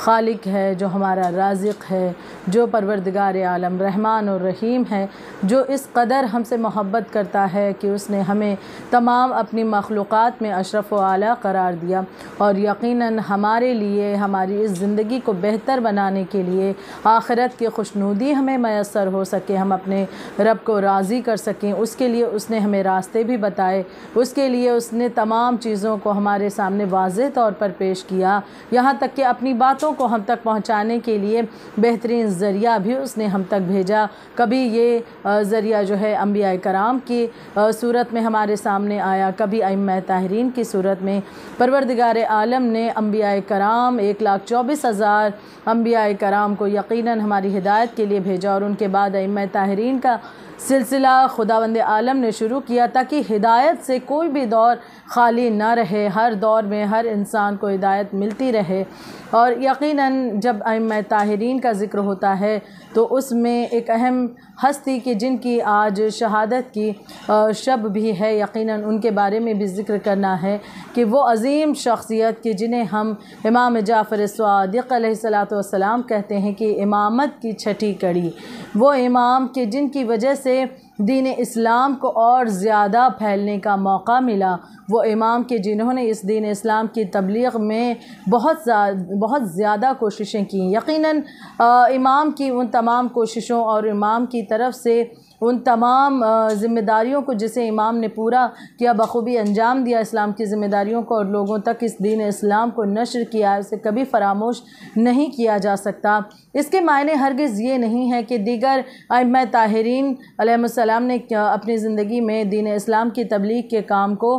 खालिक है जो हमारा राजिक है जो परवरदगार आलम रहमान और रहीम है जो इस कदर हमसे मोहब्बत करता है कि उसने हमें तमाम अपनी मखलूक़ात में अशरफ आला करार दिया और यकीनन हमारे लिए हमारी इस ज़िंदगी को बेहतर बनाने के लिए आखिरत की खुशनूदी हमें मैसर हो सके हम अपने रब को राज़ी कर सकें उसके लिए उसने हमें रास्ते भी बताए उसके लिए उसने तमाम चीज़ों को हमारे सामने वाज तौर पर पेश किया यहाँ तक कि अपनी बातों चीज़ों को हम तक पहुंचाने के लिए बेहतरीन ज़रिया भी उसने हम तक भेजा कभी ये ज़रिया जो है अम्बिया कराम की सूरत में हमारे सामने आया कभी अम ताहरीन की सूरत में परवरदिगार आलम ने अम्बिया कराम एक लाख चौबीस हज़ार अम्बिया कराम को यकीन हमारी हिदायत के लिए भेजा और उनके बाद अम ताहरीन का सिलसिला खुदा वंद आलम ने शुरू किया ताकि हिदायत से कोई भी दौर खाली ना रहे हर दौर में हर इंसान को हिदायत मिलती रहे और यकीनन जब अम ताहरीन का ज़िक्र होता है तो उसमें एक अहम हस्ती कि जिनकी आज शहादत की शब भी है यकीनन उनके बारे में भी ज़िक्र करना है कि वो अजीम शख्सियत कि जिन्हें हम इमाम जाफ़र सदिक सलाम कहते हैं कि इमामत की छठी कड़ी वो इमाम के जिनकी वजह से दीन इस्लाम को और ज़्यादा फैलने का मौका मिला वो इमाम के जिन्होंने इस दीन इस्लाम की तबलीग में बहुत बहुत ज़्यादा कोशिशें की यकीनन इमाम की उन तमाम कोशिशों और इमाम की तरफ से उन तमाम ज़िम्मेदारियों को जिसे इमाम ने पूरा किया बखूबी अंजाम दिया इस्लाम की ज़िम्मेदारियों को और लोगों तक इस दीन इस्लाम को नशर किया उसे कभी फरामोश नहीं किया जा सकता इसके मायने हरगिज़ ये नहीं है कि दीगर अम ताहरीन ने अपनी ज़िंदगी में दीन इस्लाम की तबलीग के काम को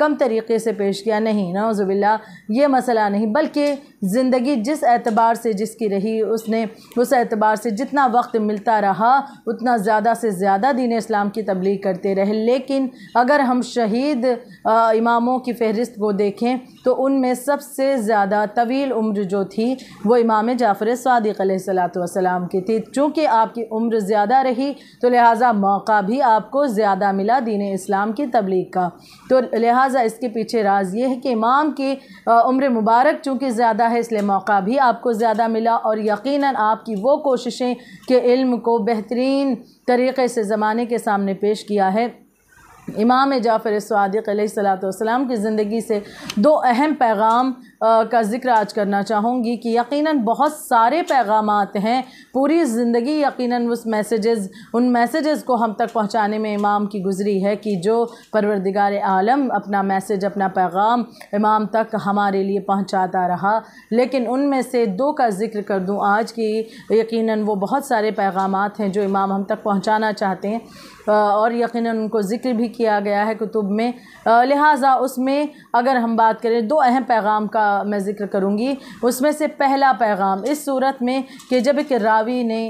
कम तरीके से पेश किया नहीं नौज़ुबिल्ला ये मसला नहीं बल्कि ज़िंदगी जिस एतबार से जिसकी रही उसने उस एतबार से जितना वक्त मिलता रहा उतना ज़्यादा से ज़्यादा दीन इस्लाम की तबलीग करते रहे लेकिन अगर हम शहीद आ, इमामों की फहरिस्त को देखें तो उनमें सबसे ज़्यादा तवील उम्र जो थी वो इमाम जाफ़र सदक की थी चूँकि आपकी उम्र ज़्यादा रही तो लिहाजा मौका भी आपको ज़्यादा मिला दीन इस्लाम की तबलीग का तो लिहाजा लिहाजा इसके पीछे राज ये है कि इमाम की उम्र मुबारक चूँकि ज़्यादा है इसलिए मौका भी आपको ज़्यादा मिला और यकीन आपकी वो कोशिशें कि इल्म को बेहतरीन तरीक़े से ज़माने के सामने पेश किया है इमाम जाफ़र सदक सलाम की ज़िंदगी से दो अहम पैगाम का ज़िक्र आज करना चाहूँगी कि यकीनन बहुत सारे पैगाम हैं पूरी ज़िंदगी यकीनन उस मैसेजेस उन मैसेजेस को हम तक पहुँचाने में इमाम की गुजरी है कि जो परवरदिगार आलम अपना मैसेज अपना पैगाम इमाम तक हमारे लिए पहुँचाता रहा लेकिन उनमें से दो का ज़िक्र कर दूँ आज की यकीनन वो बहुत सारे पैगाम हैं जो इमाम हम तक पहुँचाना चाहते हैं और यकीन उनको ज़िक्र भी किया गया है कुतुब में लिहाजा उसमें अगर हम बात करें दो अहम पैगाम का मैं ज़िक्र करूँगी उसमें से पहला पैगाम इस सूरत में कि जब एक रावी ने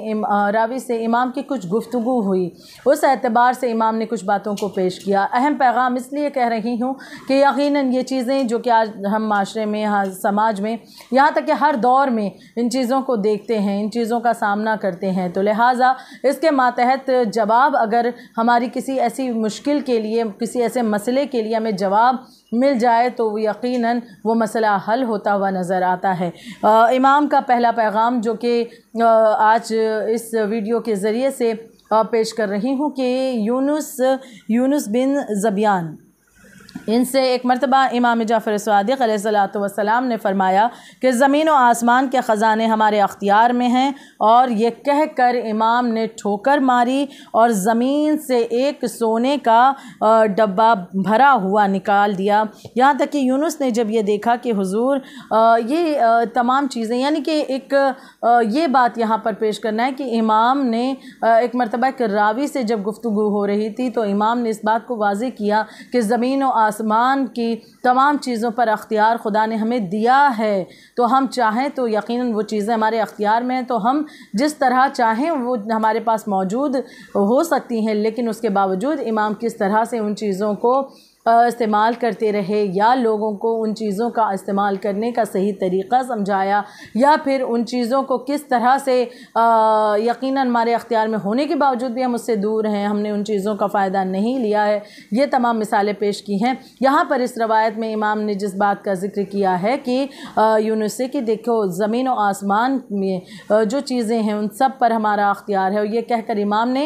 रावी से इमाम की कुछ गुफ्तु हुई उस एतबार से इमाम ने कुछ बातों को पेश किया अहम पैगाम इसलिए कह रही हूँ कि यकीन ये चीज़ें जो कि आज हम माशरे में हाँ समाज में यहाँ तक कि हर दौर में इन चीज़ों को देखते हैं इन चीज़ों का सामना करते हैं तो लिहाजा इसके मातहत जवाब अगर हमारी किसी ऐसी मुश्किल के लिए किसी ऐसे मसले के लिए हमें जवाब मिल जाए तो यकीनन वो मसला हल होता हुआ नज़र आता है आ, इमाम का पहला पैगाम जो कि आज इस वीडियो के ज़रिए से पेश कर रही हूँ कि यूनुस यूनुस बिन जबियान इनसे एक मरतबा इमाम जाफ़र सदक वसलाम ने फरमाया कि ज़मीन व आसमान के ख़जाने हमारे अख्तियार में हैं और ये कह कर इमाम ने ठोकर मारी और ज़मीन से एक सोने का डब्बा भरा हुआ निकाल दिया यहाँ तक कि यूनुस ने जब ये देखा कि हुजूर ये तमाम चीज़ें यानी कि एक ये बात यहाँ पर पेश करना है कि इमाम ने एक मरतबा एक रावी से जब गुफ्तु हो रही थी तो इमाम ने इस बात को वाज किया कि ज़मीन व आसमान की तमाम चीज़ों पर अख्तियार खुदा ने हमें दिया है तो हम चाहें तो यकीन वो चीज़ें हमारे अख्तियार में हैं तो हम जिस तरह चाहें वो हमारे पास मौजूद हो सकती हैं लेकिन उसके बावजूद इमाम किस तरह से उन चीज़ों को इस्तेमाल करते रहे या लोगों को उन चीज़ों का इस्तेमाल करने का सही तरीक़ा समझाया या फिर उन चीज़ों को किस तरह से यकीन हमारे अख्तियार में होने के बावजूद भी हम उससे दूर हैं हमने उन चीज़ों का फ़ायदा नहीं लिया है ये तमाम मिसालें पेश की हैं यहाँ पर इस रवायत में इमाम ने जिस बात का जिक्र किया है कि यूनिसे कि देखो ज़मीन व आसमान में जो चीज़ें हैं उन सब पर हमारा अख्तियार है और ये कहकर इमाम ने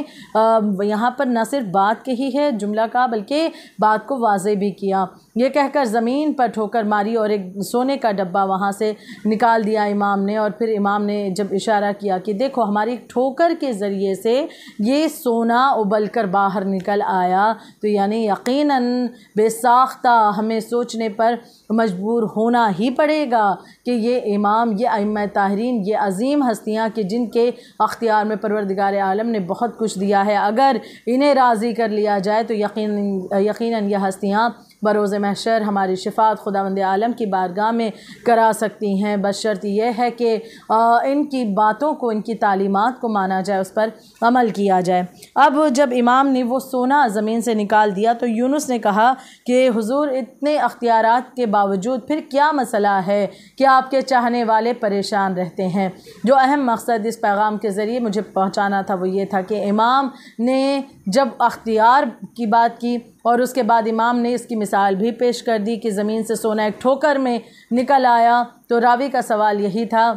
यहाँ पर न सिर्फ बात कही है जुमला का बल्कि बात को वाजे भी किया ये कहकर ज़मीन पर ठोकर मारी और एक सोने का डब्बा वहाँ से निकाल दिया इमाम ने और फिर इमाम ने जब इशारा किया कि देखो हमारी ठोकर के ज़रिए से ये सोना उबल कर बाहर निकल आया तो यानी यकीनन बेसाख्ता हमें सोचने पर मजबूर होना ही पड़ेगा कि ये इमाम ये अम ताहरीन ये अजीम हस्तियाँ कि जिनके अख्तियार में परवरदिगार आलम ने बहुत कुछ दिया है अगर इन्हें राज़ी कर लिया जाए तो यकीन यकीन यह हस्तियाँ बरोज़ महशर हमारी शिफात खुदावंद आलम की बारगाह में करा सकती हैं बशर्त यह है कि इनकी बातों को इनकी तालीमत को माना जाए उस पर अमल किया जाए अब जब इमाम ने वो सोना ज़मीन से निकाल दिया तो यूनुस ने कहा कि हुजूर इतने अख्तियार के बावजूद फिर क्या मसला है कि आपके चाहने वाले परेशान रहते हैं जो अहम मकसद इस पैगाम के ज़रिए मुझे पहुँचाना था वो ये था कि इमाम ने जब अख्तियार की बात की और उसके बाद इमाम ने इसकी मिसाल भी पेश कर दी कि ज़मीन से सोना एक ठोकर में निकल आया तो रावी का सवाल यही था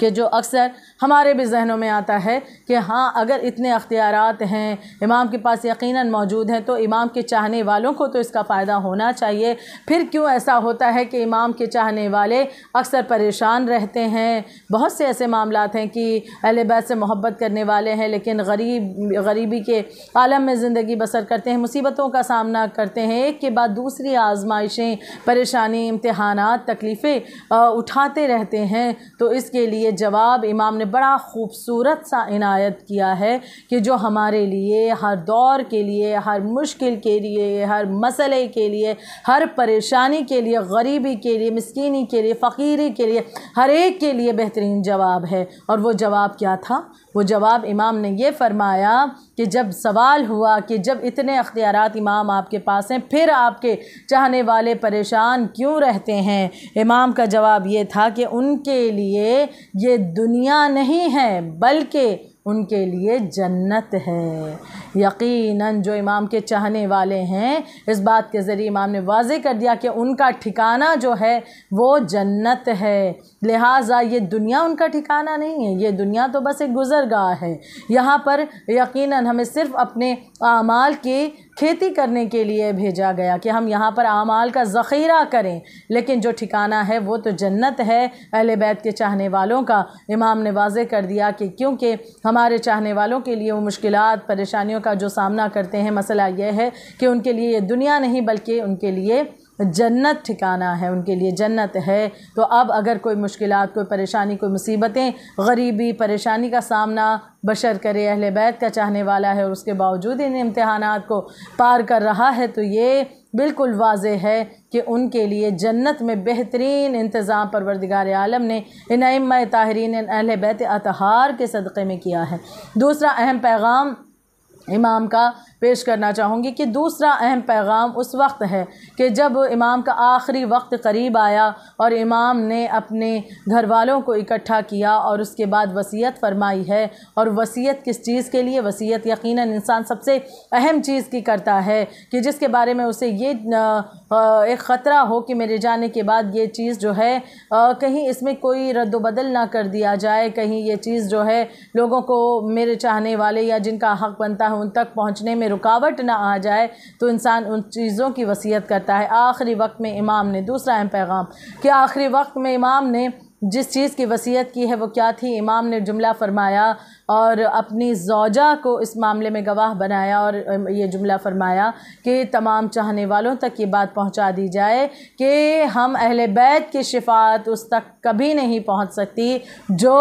कि जो अक्सर हमारे भी जहनों में आता है कि हाँ अगर इतने अख्तियार हैं इमाम के पास यकीन मौजूद हैं तो इमाम के चाहने वालों को तो इसका फ़ायदा होना चाहिए फिर क्यों ऐसा होता है कि इमाम के चाहने वाले अक्सर परेशान रहते हैं बहुत से ऐसे मामला हैं कि अहल से मोहब्बत करने वाले हैं लेकिन गरीब गरीबी के आलम में ज़िंदगी बसर करते हैं मुसीबतों का सामना करते हैं एक के बाद दूसरी आजमाइशें परेशानी इम्तहान तकलीफ़ें उठाते रहते हैं तो इसके लिए जवाब इमाम ने बड़ा ख़ूबसूरत सा इनायत किया है कि जो हमारे लिए हर दौर के लिए हर मुश्किल के लिए हर मसले के लिए हर परेशानी के लिए गरीबी के लिए मस्किनी के लिए फ़कीरी के लिए हर एक के लिए बेहतरीन जवाब है और वो जवाब क्या था वो जवाब इमाम ने ये फ़रमाया कि जब सवाल हुआ कि जब इतने अख्तियार इमाम आपके पास हैं फिर आपके चाहने वाले परेशान क्यों रहते हैं इमाम का जवाब ये था कि उनके लिए ये दुनिया नहीं है बल्कि उनके लिए जन्नत है यकीनन जो इमाम के चाहने वाले हैं इस बात के ज़रिए इमाम ने वाजे कर दिया कि उनका ठिकाना जो है वो जन्नत है लिहाजा ये दुनिया उनका ठिकाना नहीं है ये दुनिया तो बस एक गुज़रगाह है यहाँ पर यकीनन हमें सिर्फ अपने आमाल की खेती करने के लिए भेजा गया कि हम यहाँ पर आमाल का ज़ख़ीरा करें लेकिन जो ठिकाना है वो तो जन्नत है अहल बैत के चाहने वालों का इमाम ने वाजे कर दिया कि क्योंकि हमारे चाहने वालों के लिए वो मुश्किल परेशानियों का जो सामना करते हैं मसला यह है कि उनके लिए दुनिया नहीं बल्कि उनके लिए जन्नत ठिकाना है उनके लिए जन्नत है तो अब अगर कोई मुश्किल कोई परेशानी कोई मुसीबतें गरीबी परेशानी का सामना बशर करे अहल बैत का चाहने वाला है और उसके बावजूद इन इम्तहान को पार कर रहा है तो ये बिल्कुल वाज है कि उनके लिए जन्नत में बेहतरीन इंतज़ाम परवरदिगार आलम ने इन अम ताहरीन अहल बैत अतहार के सदक़े में किया है दूसरा अहम पैगाम इमाम का पेश करना चाहूँगी कि दूसरा अहम पैगाम उस वक्त है कि जब इमाम का आखिरी वक्त करीब आया और इमाम ने अपने घर वालों को इकट्ठा किया और उसके बाद वसीयत फरमाई है और वसीयत किस चीज़ के लिए वसीयत यकीन इंसान सबसे अहम चीज़ की करता है कि जिसके बारे में उसे ये एक ख़तरा हो कि मेरे जाने के बाद ये चीज़ जो है कहीं इसमें कोई रद्दबदल ना कर दिया जाए कहीं ये चीज़ जो है लोगों को मेरे चाहने वाले या जिनका हक़ बनता है उन तक पहुँचने में में रुकावट ना आ जाए तो इंसान उन चीज़ों की वसीयत करता है आखिरी वक्त में इमाम ने दूसरा अहम पैगाम कि आखिरी वक्त में इमाम ने जिस चीज़ की वसीयत की है वो क्या थी इमाम ने जुमला फरमाया और अपनी जौजा को इस मामले में गवाह बनाया और ये जुमला फरमाया कि तमाम चाहने वालों तक ये बात पहुंचा दी जाए कि हम अहल बैत की शिफात उस तक कभी नहीं पहुंच सकती जो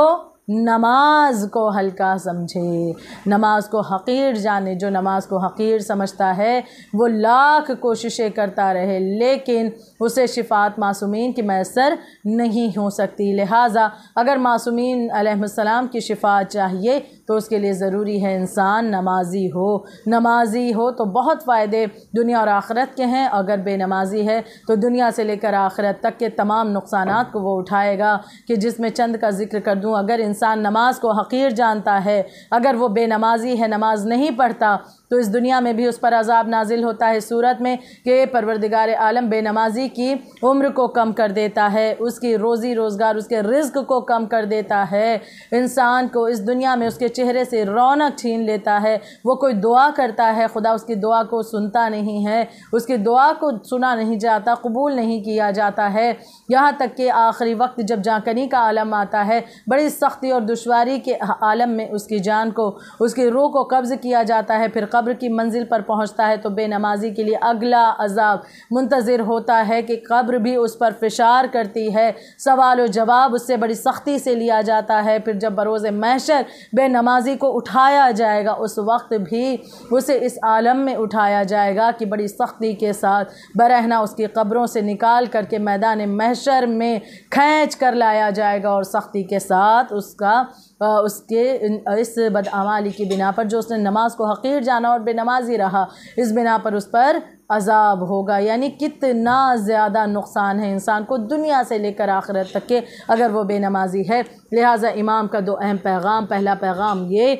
नमाज को हल्का समझे नमाज को हकीर जाने जो नमाज को हकीर समझता है वो लाख कोशिशें करता रहे लेकिन उसे शिफात मासूमीन की मैसर नहीं हो सकती लिहाजा अगर मासूमीन अलैहिस्सलाम की शिफात चाहिए तो उसके लिए ज़रूरी है इंसान नमाजी हो नमाजी हो तो बहुत फ़ायदे दुनिया और आखरत के हैं अगर बेनमाजी है तो दुनिया से लेकर आखरत तक के तमाम नुकसान को वो उठाएगा कि जिसमें चंद का जिक्र कर दूँ अगर इंसान नमाज को हकीर जानता है अगर वो बेनमाजी है नमाज नहीं पढ़ता तो इस दुनिया में भी उस पर अजाब नाजिल होता है सूरत में कि परवरदिगार आलम बेनमाजी की उम्र को कम कर देता है उसकी रोज़ी रोज़गार उसके रिज्क को कम कर देता है इंसान को इस दुनिया में उसके चेहरे से रौनक छीन लेता है वो कोई दुआ करता है खुदा उसकी दुआ को सुनता नहीं है उसकी दुआ को सुना नहीं जाता कबूल नहीं किया जाता है यहाँ तक कि आखिरी वक्त जब जाकनी का आलम आता है बड़ी सख्ती और दुशारी के आलम में उसकी जान को उसकी रूह को कब्ज़ किया जाता है फिर कब्र की मंजिल पर पहुंचता है तो बेनमाजी के लिए अगला अजाब मुंतज़र होता है कि कब्र भी उस पर फिशार करती है सवाल और जवाब उससे बड़ी सख्ती से लिया जाता है फिर जब बरोज़ मैशर बेनमाजी को उठाया जाएगा उस वक्त भी उसे इस आलम में उठाया जाएगा कि बड़ी सख्ती के साथ बरहना उसकी कब्रों से निकाल करके मैदान महशर में खींच कर लाया जाएगा और सख्ती के साथ उसका उसके इस बदआमाली की बिना पर जो उसने नमाज को हकीर जाना और बेनमाजी रहा इस बिना पर उस पर अजाब होगा यानी कितना ज़्यादा नुकसान है इंसान को दुनिया से लेकर आखिरत तक के अगर वो बेनमाजी है लिहाजा इमाम का दो अहम पैगाम पहला पैगाम ये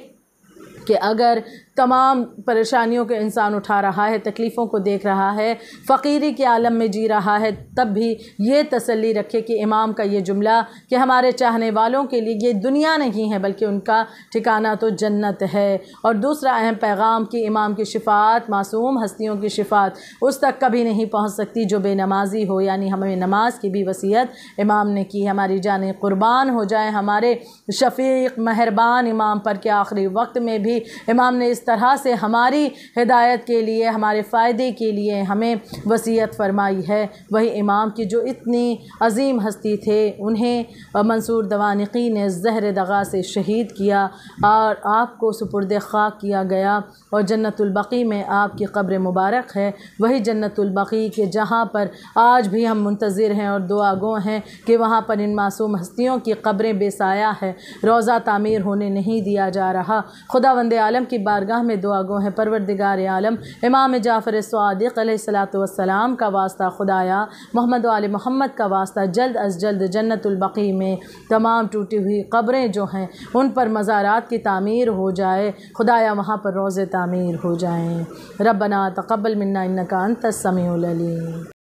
कि अगर तमाम परेशानियों के इंसान उठा रहा है तकलीफ़ों को देख रहा है फ़कीरी के आलम में जी रहा है तब भी ये तसल्ली रखे कि इमाम का ये जुमला कि हमारे चाहने वालों के लिए ये दुनिया नहीं है बल्कि उनका ठिकाना तो जन्नत है और दूसरा अहम पैगाम कि इमाम की शिफात मासूम हस्तियों की शिफात उस तक कभी नहीं पहुँच सकती जो बेनमाजी हो यानी हमें नमाज की भी वसीयत इमाम ने की हमारी जान क़ुरबान हो जाए हमारे शफीक मेहरबान इमाम पर के आखिरी वक्त में भी इमाम ने इस तरह से हमारी हिदायत के लिए हमारे फ़ायदे के लिए हमें वसीयत फरमाई है वही इमाम की जो इतनी अजीम हस्ती थे उन्हें मंसूर दवानकी ने जहर दगा से शहीद किया और आपको सुपुर्द खाक किया गया और जन्नतबकी में आपकी कब्र मुबारक है वही जन्नतबकी के जहाँ पर आज भी हम मुंतज़र हैं और दो आगो हैं कि वहाँ पर इन मासूम हस्तियों की कब्रें बेसाया है रोज़ा तामीर होने नहीं दिया जा रहा खुदा वंद आलम की बारगाह बारगाह में दुआ गो हैं परवरदिगार आलम इमाम जाफ़र सलाम का वास्ता खुदाया मोहम्मद वाल मोहम्मद का वास्ता जल्द अज जल्द जन्नतबकी में तमाम टूटी हुई कब्रें जो हैं उन पर मज़ारात की तमीर हो जाए खुदाया वहाँ पर रोज़ तमीर हो जाएँ रबना तकबल मन्ना इनका अंत समय